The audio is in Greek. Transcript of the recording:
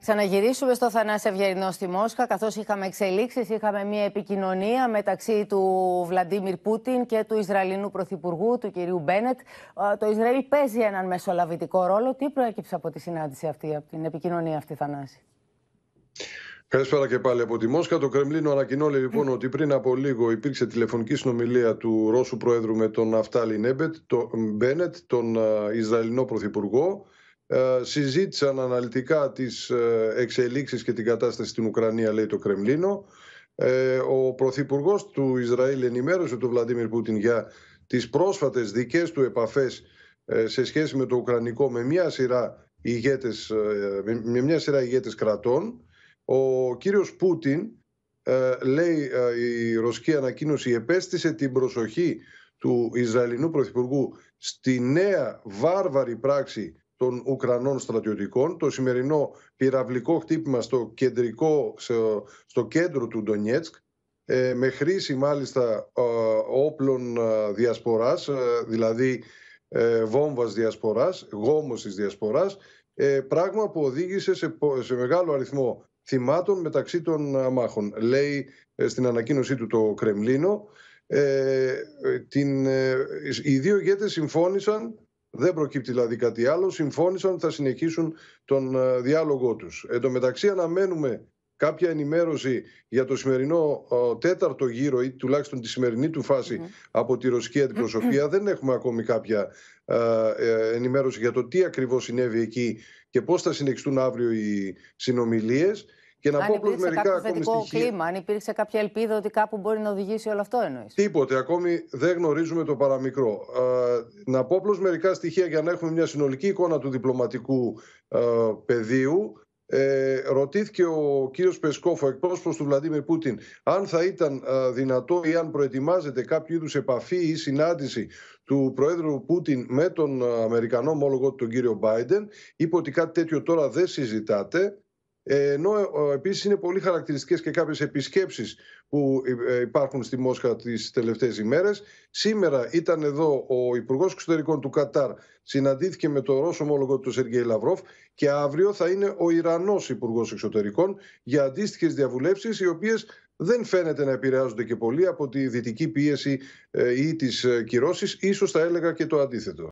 Θα ξαναγυρίσουμε στο Θανάση Ευγερινός στη Μόσχα, καθώς είχαμε εξελίξεις, είχαμε μια επικοινωνία μεταξύ του Βλαντίμιρ Πούτιν και του Ισραηλινού Πρωθυπουργού, του κυρίου Μπένετ. Το Ισραήλ παίζει έναν μεσολαβητικό ρόλο. Τι προέκυψε από τη συνάντηση αυτή, από την επικοινωνία αυτή, Θανάση. Καλησπέρα και πάλι από τη Μόσχα. Το Κρεμλίνο ανακοινώνει λοιπόν ότι πριν από λίγο υπήρξε τηλεφωνική συνομιλία του Ρώσου Προέδρου με τον Αφτάλι Νέμπετ, τον Μπένετ, τον Ισραηλινό Πρωθυπουργό. Ε, συζήτησαν αναλυτικά τις ε, εξελίξεις και την κατάσταση στην Ουκρανία, λέει το Κρεμλίνο. Ε, ο Πρωθυπουργός του Ισραήλ ενημέρωσε τον Βλαντίμιρ Πούτιν για τις πρόσφατες δικές του επαφές σε σχέση με το Ουκρανικό με μια σειρά ηγέτες, με μια σειρά ηγέτες κρατών. Ο κύριος Πούτιν, λέει η ρωσική ανακοίνωση, επέστησε την προσοχή του Ισραηλινού Πρωθυπουργού στη νέα βάρβαρη πράξη των Ουκρανών στρατιωτικών. Το σημερινό πυραυλικό χτύπημα στο, κεντρικό, στο κέντρο του Ντονιέτσκ ε, με χρήση μάλιστα ε, όπλων ε, διασποράς, δηλαδή βόμβας διασποράς, γόμος της διασποράς, πράγμα που οδήγησε σε μεγάλο αριθμό θυμάτων μεταξύ των αμάχων. Λέει στην ανακοίνωσή του το Κρεμλίνο, την, οι δύο ηγέτες συμφώνησαν δεν προκύπτει δηλαδή κάτι άλλο. Συμφώνησαν ότι θα συνεχίσουν τον ε, διάλογό τους. Εν τω μεταξύ αναμένουμε κάποια ενημέρωση για το σημερινό ε, τέταρτο γύρο ή τουλάχιστον τη σημερινή του φαση από τη ρωσική Δεν έχουμε ακόμη κάποια ε, ενημέρωση για το τι ακριβώς συνέβη εκεί και πώς θα συνεχιστούν αύριο οι συνομιλίες. Και να αν πω απλώ μερικά Κλίμα, αν υπήρξε κάποια ελπίδα ότι κάπου μπορεί να οδηγήσει όλο αυτό, εννοείς. Τίποτε. Ακόμη δεν γνωρίζουμε το παραμικρό. Ε, να πω απλώς μερικά στοιχεία για να έχουμε μια συνολική εικόνα του διπλωματικού ε, πεδίου. Ε, ρωτήθηκε ο κύριος Πεσκόφ, ο εκπρόσωπος του Βλαντίμιρ Πούτιν, αν θα ήταν ε, δυνατό ή αν προετοιμάζεται κάποιο είδους επαφή ή συνάντηση του Προέδρου Πούτιν με τον ε, Αμερικανό ομόλογο του τον κύριο Μπάιντεν. Είπε ότι κάτι τέτοιο τώρα δεν συζητάται. Ε, ενώ επίσης είναι πολύ χαρακτηριστικές και κάποιες επισκέψεις που ε, ε, υπάρχουν στη Μόσχα τις τελευταίες ημέρες. Σήμερα ήταν εδώ ο Υπουργός Εξωτερικών του Κατάρ, συναντήθηκε με τον Ρώσο ομόλογο του Σεργέη Λαυρόφ και αύριο θα είναι ο Ιρανός Υπουργός Εξωτερικών για αντίστοιχες διαβουλεύσεις οι οποίες δεν φαίνεται να επηρεάζονται και πολύ από τη δυτική πίεση ή τις κυρώσεις, ίσως θα έλεγα και το αντίθετο.